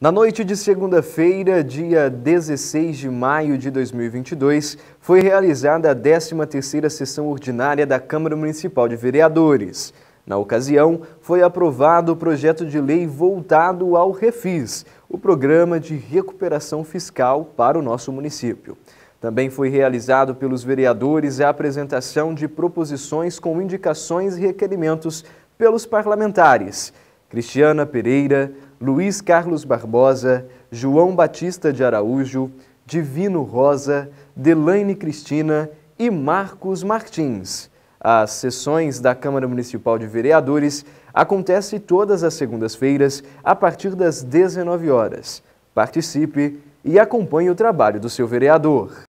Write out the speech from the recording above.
Na noite de segunda-feira, dia 16 de maio de 2022, foi realizada a 13ª sessão ordinária da Câmara Municipal de Vereadores. Na ocasião, foi aprovado o projeto de lei voltado ao Refis, o programa de recuperação fiscal para o nosso município. Também foi realizado pelos vereadores a apresentação de proposições com indicações e requerimentos pelos parlamentares Cristiana Pereira, Luiz Carlos Barbosa, João Batista de Araújo, Divino Rosa, Delaine Cristina e Marcos Martins. As sessões da Câmara Municipal de Vereadores acontecem todas as segundas-feiras a partir das 19 horas. Participe e acompanhe o trabalho do seu vereador.